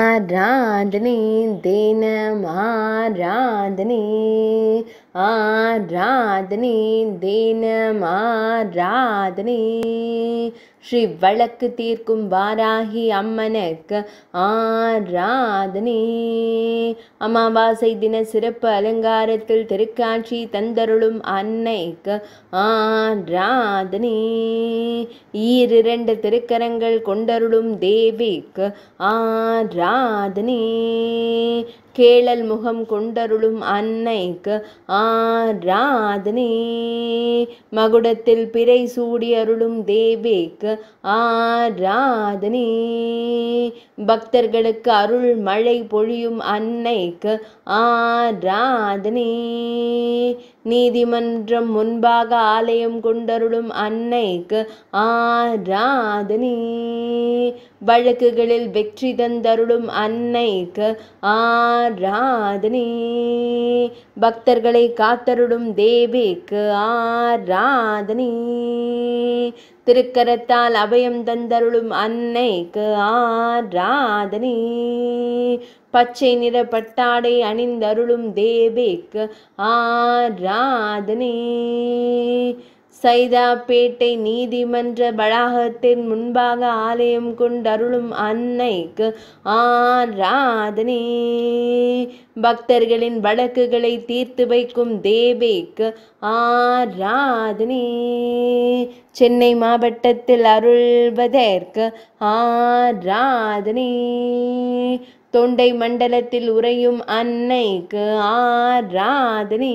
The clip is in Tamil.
ஆராதனை தினம் ஆராதனை ஆராதனை தினம் ஆராதனை ஸ்ரீ வழக்கு தீர்க்கும் வாராகி அம்மனுக்கு ஆராதனை அமாவாசை தின சிறப்பு அலங்காரத்தில் திருக்காட்சி தந்தருளும் அன்னைக்கு ஆராதனை ஈரிரண்டு திருக்கரங்கள் கொண்டருளும் தேவிக்கு ஆராதனி கேளல் முகம் கொண்டருளும் அன்னைக்கு ஆராதனி மகுடத்தில் பிறை சூடி அருளும் தேவிக்கு ஆராதனி பக்தர்களுக்கு அருள் மழை பொழியும் அன்னைக்கு ஆராதனி நீதிமன்றம் முன்பாக ஆலயம் கொண்டருளும் அன்னைக்கு ஆராதனி வழக்குகளில் வெற்றி தந்தருளும் அன்னைக்கு ஆராதனி பக்தர்களை காத்தருளும் தேவிக்கு ஆராதனி திருக்கரத்தால் அபயம் தந்தருளும் அன்னைக்கு ஆராதனி பச்சை நிற பட்டாடை அணிந்தருளும் தேவேக்கு ஆராதனி சைதாப்பேட்டை நீதிமன்ற வளாகத்தின் முன்பாக ஆலயம் கொண்டருளும் அன்னைக்கு ஆராதனே பக்தர்களின் வழக்குகளை தீர்த்து வைக்கும் தேவேக்கு ஆராதனே சென்னை மாவட்டத்தில் அருள்வதற்கு ஆராதனே தொண்டை மண்டலத்தில் உறையும் அன்னைக்கு ஆராதனே